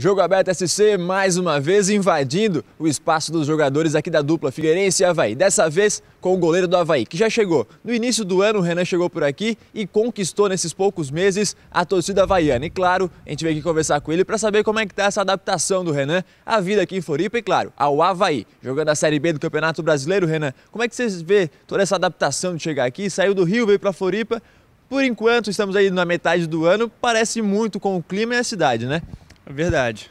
Jogo Aberto SC mais uma vez invadindo o espaço dos jogadores aqui da dupla Figueirense e Havaí. Dessa vez com o goleiro do Havaí, que já chegou. No início do ano, o Renan chegou por aqui e conquistou nesses poucos meses a torcida havaiana. E claro, a gente veio aqui conversar com ele para saber como é que está essa adaptação do Renan à vida aqui em Floripa e, claro, ao Havaí. Jogando a Série B do Campeonato Brasileiro, Renan, como é que vocês vê toda essa adaptação de chegar aqui? Saiu do Rio, veio para Floripa. Por enquanto, estamos aí na metade do ano, parece muito com o clima e a cidade, né? Verdade,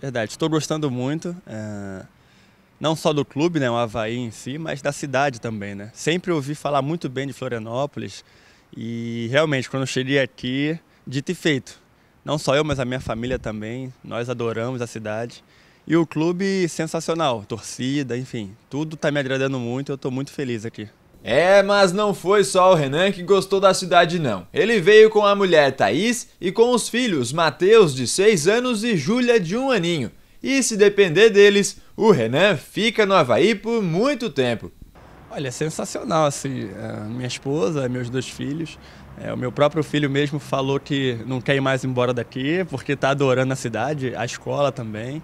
verdade. Estou gostando muito, é... não só do clube, né, o Havaí em si, mas da cidade também, né? Sempre ouvi falar muito bem de Florianópolis e realmente, quando cheguei aqui, dito e feito. Não só eu, mas a minha família também, nós adoramos a cidade. E o clube sensacional, torcida, enfim, tudo está me agradando muito, eu estou muito feliz aqui. É, mas não foi só o Renan que gostou da cidade, não. Ele veio com a mulher Thaís e com os filhos Mateus, de 6 anos, e Júlia, de um aninho. E se depender deles, o Renan fica no Havaí por muito tempo. Olha, é sensacional, assim, é, minha esposa, meus dois filhos, é, o meu próprio filho mesmo falou que não quer ir mais embora daqui, porque está adorando a cidade, a escola também,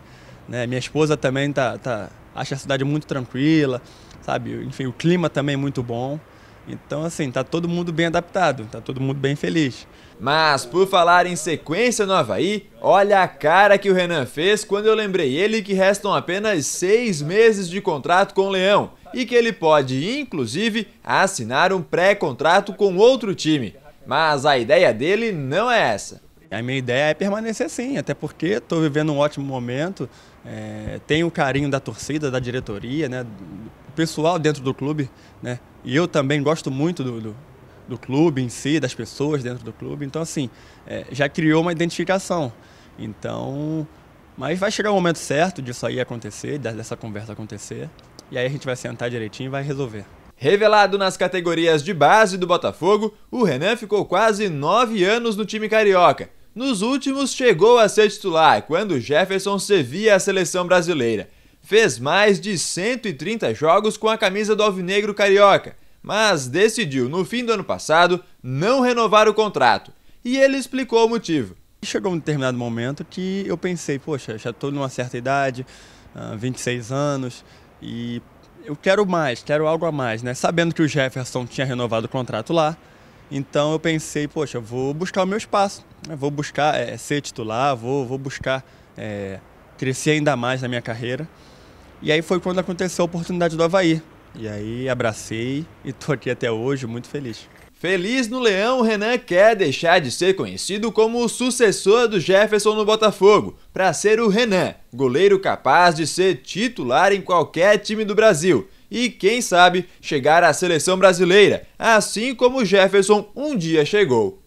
né? minha esposa também tá, tá, acha a cidade muito tranquila, sabe? Enfim, o clima também é muito bom. Então, assim, tá todo mundo bem adaptado, tá todo mundo bem feliz. Mas, por falar em sequência no Havaí, olha a cara que o Renan fez quando eu lembrei ele que restam apenas seis meses de contrato com o Leão e que ele pode, inclusive, assinar um pré-contrato com outro time. Mas a ideia dele não é essa. A minha ideia é permanecer assim, até porque estou vivendo um ótimo momento, é, tenho o carinho da torcida, da diretoria, né, pessoal dentro do clube, né? E eu também gosto muito do, do, do clube em si, das pessoas dentro do clube. Então, assim, é, já criou uma identificação. Então, mas vai chegar o um momento certo disso aí acontecer, dessa conversa acontecer. E aí a gente vai sentar direitinho e vai resolver. Revelado nas categorias de base do Botafogo, o Renan ficou quase nove anos no time carioca. Nos últimos, chegou a ser titular quando Jefferson servia a seleção brasileira fez mais de 130 jogos com a camisa do Alvinegro Carioca, mas decidiu no fim do ano passado não renovar o contrato. E ele explicou o motivo. Chegou um determinado momento que eu pensei, poxa, já estou numa certa idade, 26 ah, anos, e eu quero mais, quero algo a mais, né? Sabendo que o Jefferson tinha renovado o contrato lá, então eu pensei, poxa, vou buscar o meu espaço, né? vou buscar é, ser titular, vou, vou buscar é, crescer ainda mais na minha carreira. E aí foi quando aconteceu a oportunidade do Havaí. E aí abracei e tô aqui até hoje, muito feliz. Feliz no Leão, Renan quer deixar de ser conhecido como o sucessor do Jefferson no Botafogo, para ser o Renan, goleiro capaz de ser titular em qualquer time do Brasil e, quem sabe, chegar à seleção brasileira, assim como o Jefferson um dia chegou.